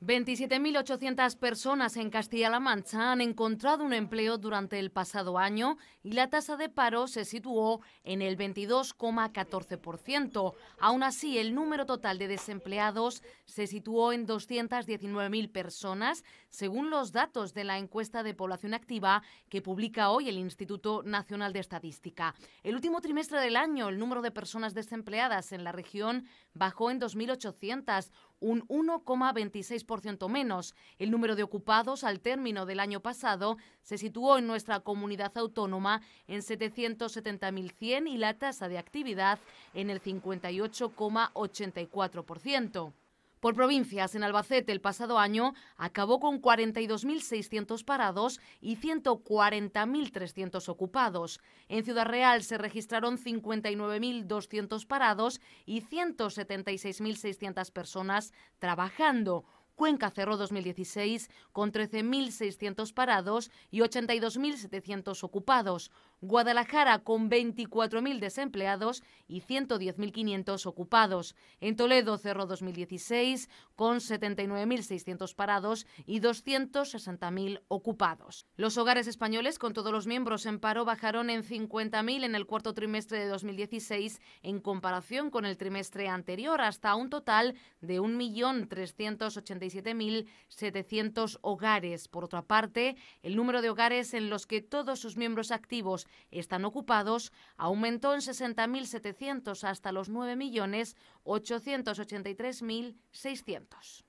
27.800 personas en Castilla-La Mancha han encontrado un empleo durante el pasado año y la tasa de paro se situó en el 22,14%. Aún así, el número total de desempleados se situó en 219.000 personas, según los datos de la encuesta de población activa que publica hoy el Instituto Nacional de Estadística. El último trimestre del año, el número de personas desempleadas en la región bajó en 2.800, un 1,26% menos. El número de ocupados al término del año pasado se situó en nuestra comunidad autónoma en 770.100 y la tasa de actividad en el 58,84%. Por provincias, en Albacete el pasado año acabó con 42.600 parados y 140.300 ocupados. En Ciudad Real se registraron 59.200 parados y 176.600 personas trabajando Cuenca cerró 2016 con 13.600 parados y 82.700 ocupados, Guadalajara con 24.000 desempleados y 110.500 ocupados. En Toledo cerró 2016 con 79.600 parados y 260.000 ocupados. Los hogares españoles con todos los miembros en paro bajaron en 50.000 en el cuarto trimestre de 2016 en comparación con el trimestre anterior hasta un total de 1.386.000 7.700 hogares. Por otra parte, el número de hogares en los que todos sus miembros activos están ocupados aumentó en 60.700 hasta los 9.883.600.